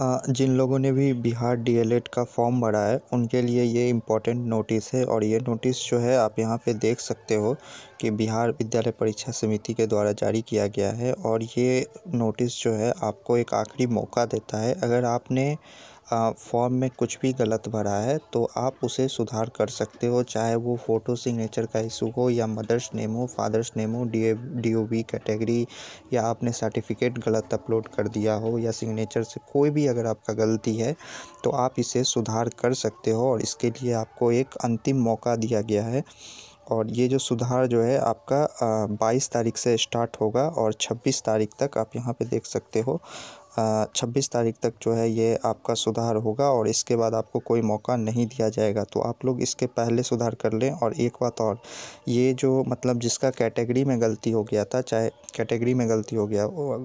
जिन लोगों ने भी बिहार डीएलएड का फॉर्म भरा है उनके लिए ये इम्पोर्टेंट नोटिस है और ये नोटिस जो है आप यहाँ पे देख सकते हो कि बिहार विद्यालय परीक्षा समिति के द्वारा जारी किया गया है और ये नोटिस जो है आपको एक आखिरी मौका देता है अगर आपने फॉर्म में कुछ भी गलत भरा है तो आप उसे सुधार कर सकते हो चाहे वो फ़ोटो सिग्नेचर का इशू हो या मदर्स नेम हो फादर्स नेम हो D D O B category या आपने सर्टिफिकेट गलत अपलोड कर दिया हो या सिग्नेचर से कोई भी अगर आपका गलती है तो आप इसे सुधार कर सकते हो और इसके लिए आपको एक अंतिम मौका दिया गया है और ये जो सुधार जो है आपका 22 तारीख से स्टार्ट होगा और 26 तारीख तक आप यहाँ पे देख सकते हो छब्बीस तारीख तक जो है ये आपका सुधार होगा और इसके बाद आपको कोई मौका नहीं दिया जाएगा तो आप लोग इसके पहले सुधार कर लें और एक बात और ये जो मतलब जिसका कैटेगरी में गलती हो गया था चाहे कैटेगरी में गलती हो गया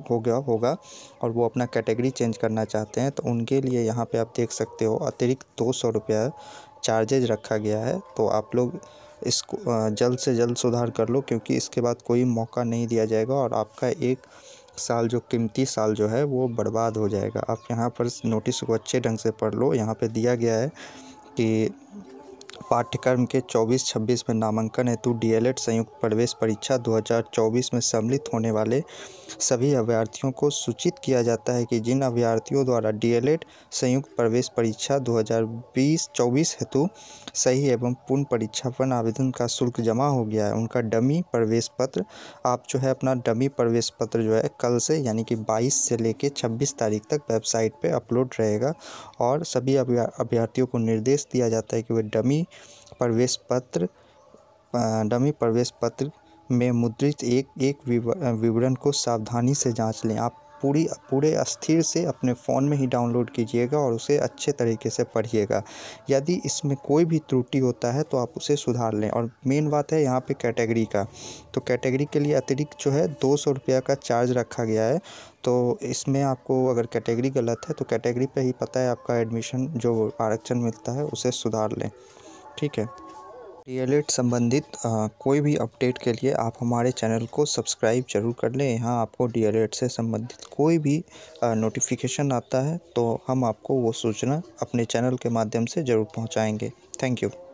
हो गया होगा और वो अपना कैटेगरी चेंज करना चाहते हैं तो उनके लिए यहाँ पर आप देख सकते हो अतिरिक्त दो सौ रुपया चार्जेज रखा गया है तो आप लोग इसको जल्द से जल्द सुधार कर लो क्योंकि इसके बाद कोई मौका नहीं दिया जाएगा और आपका एक साल जो कीमती साल जो है वो बर्बाद हो जाएगा आप यहाँ पर नोटिस को अच्छे ढंग से पढ़ लो यहाँ पे दिया गया है कि पाठ्यक्रम के चौबीस छब्बीस में नामांकन हेतु डीएलएड संयुक्त प्रवेश परीक्षा 2024 में सम्मिलित होने वाले सभी अभ्यर्थियों को सूचित किया जाता है कि जिन अभ्यर्थियों द्वारा डीएलएड संयुक्त प्रवेश परीक्षा 2020-24 हेतु सही एवं पूर्ण परीक्षापन आवेदन का शुल्क जमा हो गया है उनका डमी प्रवेश पत्र आप जो है अपना डमी प्रवेश पत्र जो है कल से यानी कि बाईस से लेकर छब्बीस तारीख तक वेबसाइट पर अपलोड रहेगा और सभी अभ्यर्थियों को निर्देश दिया जाता है कि वे डमी डमी प्रवेश पत्र डमी प्रवेश पत्र में मुद्रित एक एक विवरण को सावधानी से जांच लें आप पूरी पूरे अस्थिर से अपने फ़ोन में ही डाउनलोड कीजिएगा और उसे अच्छे तरीके से पढ़िएगा यदि इसमें कोई भी त्रुटि होता है तो आप उसे सुधार लें और मेन बात है यहाँ पे कैटेगरी का तो कैटेगरी के लिए अतिरिक्त जो है दो सौ रुपया का चार्ज रखा गया है तो इसमें आपको अगर कैटेगरी गलत है तो कैटेगरी पर ही पता है आपका एडमिशन जो आरक्षण मिलता है उसे सुधार लें ठीक है डीएलएड संबंधित कोई भी अपडेट के लिए आप हमारे चैनल को सब्सक्राइब जरूर कर लें यहाँ आपको डी से संबंधित कोई भी नोटिफिकेशन आता है तो हम आपको वो सूचना अपने चैनल के माध्यम से ज़रूर पहुँचाएँगे थैंक यू